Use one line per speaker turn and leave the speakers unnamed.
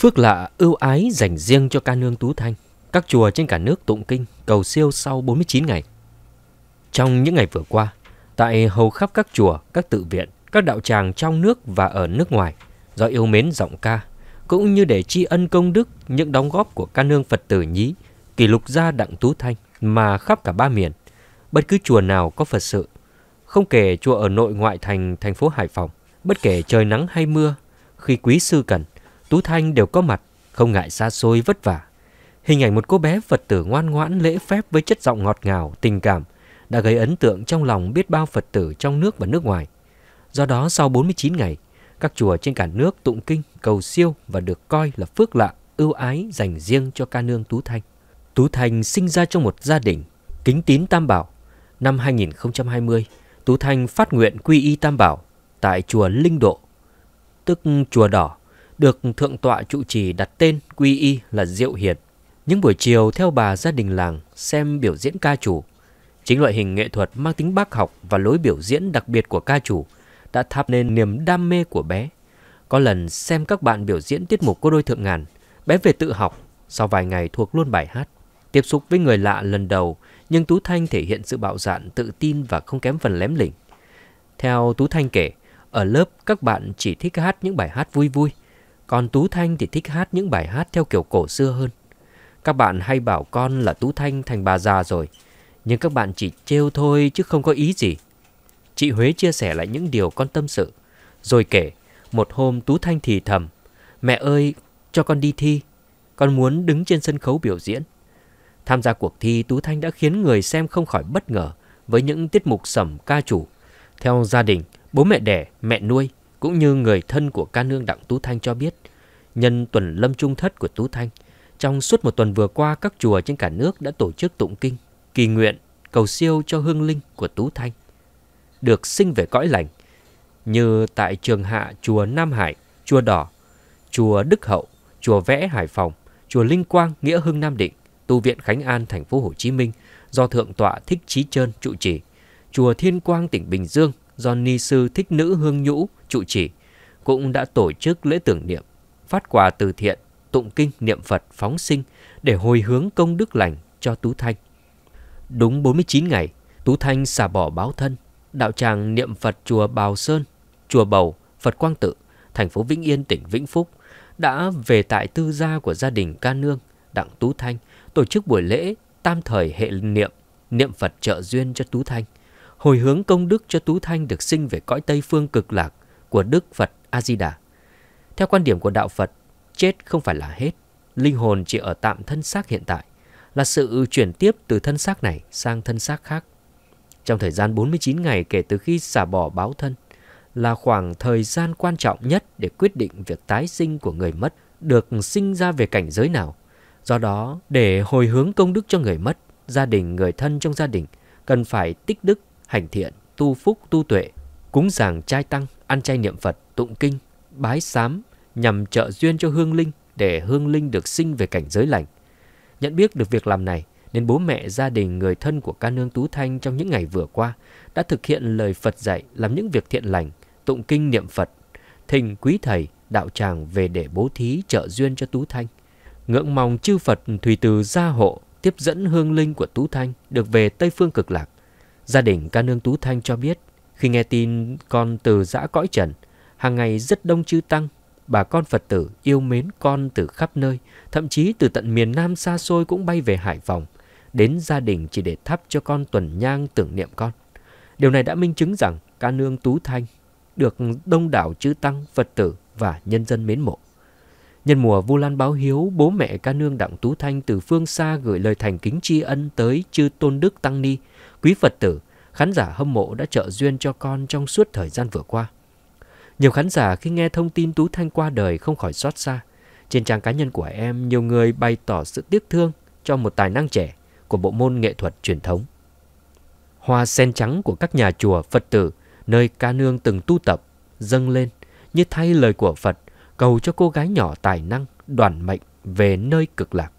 Phước lạ ưu ái dành riêng cho ca nương Tú Thanh, các chùa trên cả nước tụng kinh cầu siêu sau 49 ngày. Trong những ngày vừa qua, tại hầu khắp các chùa, các tự viện, các đạo tràng trong nước và ở nước ngoài, do yêu mến giọng ca, cũng như để tri ân công đức những đóng góp của ca nương Phật tử nhí, kỷ lục gia Đặng Tú Thanh mà khắp cả ba miền, bất cứ chùa nào có Phật sự, không kể chùa ở nội ngoại thành thành phố Hải Phòng, bất kể trời nắng hay mưa, khi quý sư cần – Tú Thanh đều có mặt, không ngại xa xôi vất vả. Hình ảnh một cô bé Phật tử ngoan ngoãn lễ phép với chất giọng ngọt ngào, tình cảm đã gây ấn tượng trong lòng biết bao Phật tử trong nước và nước ngoài. Do đó sau 49 ngày, các chùa trên cả nước tụng kinh, cầu siêu và được coi là phước lạ, ưu ái dành riêng cho ca nương Tú Thanh. Tú Thanh sinh ra trong một gia đình kính tín Tam Bảo. Năm 2020, Tú Thanh phát nguyện quy y Tam Bảo tại chùa Linh Độ, tức chùa Đỏ, được thượng tọa trụ trì đặt tên quy y là Diệu Hiệt. Những buổi chiều theo bà gia đình làng xem biểu diễn ca chủ. Chính loại hình nghệ thuật mang tính bác học và lối biểu diễn đặc biệt của ca chủ đã thắp nên niềm đam mê của bé. Có lần xem các bạn biểu diễn tiết mục cô đôi thượng ngàn, bé về tự học, sau vài ngày thuộc luôn bài hát. Tiếp xúc với người lạ lần đầu, nhưng Tú Thanh thể hiện sự bạo dạn, tự tin và không kém phần lém lỉnh. Theo Tú Thanh kể, ở lớp các bạn chỉ thích hát những bài hát vui vui, còn Tú Thanh thì thích hát những bài hát theo kiểu cổ xưa hơn. Các bạn hay bảo con là Tú Thanh thành bà già rồi, nhưng các bạn chỉ trêu thôi chứ không có ý gì. Chị Huế chia sẻ lại những điều con tâm sự, rồi kể một hôm Tú Thanh thì thầm, mẹ ơi, cho con đi thi, con muốn đứng trên sân khấu biểu diễn. Tham gia cuộc thi, Tú Thanh đã khiến người xem không khỏi bất ngờ với những tiết mục sẩm ca chủ. Theo gia đình, bố mẹ đẻ, mẹ nuôi, cũng như người thân của ca nương Đặng Tú Thanh cho biết, nhân tuần lâm trung thất của Tú Thanh, trong suốt một tuần vừa qua các chùa trên cả nước đã tổ chức tụng kinh, kỳ nguyện, cầu siêu cho hương linh của Tú Thanh, được sinh về cõi lành, như tại Trường Hạ chùa Nam Hải, chùa Đỏ, chùa Đức Hậu, chùa Vẽ Hải Phòng, chùa Linh Quang Nghĩa Hưng Nam Định, tu viện Khánh An thành phố Hồ Chí Minh do thượng tọa Thích trí Trơn trụ trì, chùa Thiên Quang tỉnh Bình Dương do ni sư Thích Nữ Hương Nhũ trụ trì cũng đã tổ chức lễ tưởng niệm, phát quà từ thiện, tụng kinh niệm Phật phóng sinh để hồi hướng công đức lành cho Tú Thanh. Đúng 49 ngày, Tú Thanh xả bỏ báo thân, đạo tràng niệm Phật chùa Bào Sơn, chùa Bầu, Phật Quang Tự, thành phố Vĩnh Yên, tỉnh Vĩnh Phúc đã về tại tư gia của gia đình ca nương Đặng Tú Thanh tổ chức buổi lễ tam thời hệ niệm, niệm Phật trợ duyên cho Tú Thanh, hồi hướng công đức cho Tú Thanh được sinh về cõi Tây phương cực lạc – của Đức Phật A-di-đà. Theo quan điểm của Đạo Phật, chết không phải là hết. Linh hồn chỉ ở tạm thân xác hiện tại, là sự chuyển tiếp từ thân xác này sang thân xác khác. Trong thời gian 49 ngày kể từ khi xả bỏ báo thân, là khoảng thời gian quan trọng nhất để quyết định việc tái sinh của người mất được sinh ra về cảnh giới nào. Do đó, để hồi hướng công đức cho người mất, gia đình người thân trong gia đình cần phải tích đức, hành thiện, tu phúc, tu tuệ, cúng giảng trai tăng, ăn chay niệm Phật, tụng kinh, bái sám nhằm trợ duyên cho hương linh để hương linh được sinh về cảnh giới lành. Nhận biết được việc làm này, nên bố mẹ gia đình người thân của ca nương Tú Thanh trong những ngày vừa qua đã thực hiện lời Phật dạy làm những việc thiện lành, tụng kinh niệm Phật, thỉnh quý thầy, đạo tràng về để bố thí trợ duyên cho Tú Thanh. Ngưỡng mong chư Phật thủy từ gia hộ tiếp dẫn hương linh của Tú Thanh được về Tây Phương Cực Lạc. Gia đình ca nương Tú Thanh cho biết khi nghe tin con từ giã cõi trần, hàng ngày rất đông chư tăng, bà con Phật tử yêu mến con từ khắp nơi, thậm chí từ tận miền Nam xa xôi cũng bay về Hải Phòng, đến gia đình chỉ để thắp cho con tuần nhang tưởng niệm con. Điều này đã minh chứng rằng ca nương Tú Thanh được đông đảo chư tăng, Phật tử và nhân dân mến mộ. Nhân mùa Vu Lan báo hiếu, bố mẹ ca nương Đặng Tú Thanh từ phương xa gửi lời thành kính tri ân tới chư Tôn Đức Tăng Ni, quý Phật tử khán giả hâm mộ đã trợ duyên cho con trong suốt thời gian vừa qua. Nhiều khán giả khi nghe thông tin Tú Thanh qua đời không khỏi xót xa. Trên trang cá nhân của em, nhiều người bày tỏ sự tiếc thương cho một tài năng trẻ của bộ môn nghệ thuật truyền thống. Hoa sen trắng của các nhà chùa Phật tử, nơi ca nương từng tu tập, dâng lên như thay lời của Phật cầu cho cô gái nhỏ tài năng, đoàn mệnh về nơi cực lạc.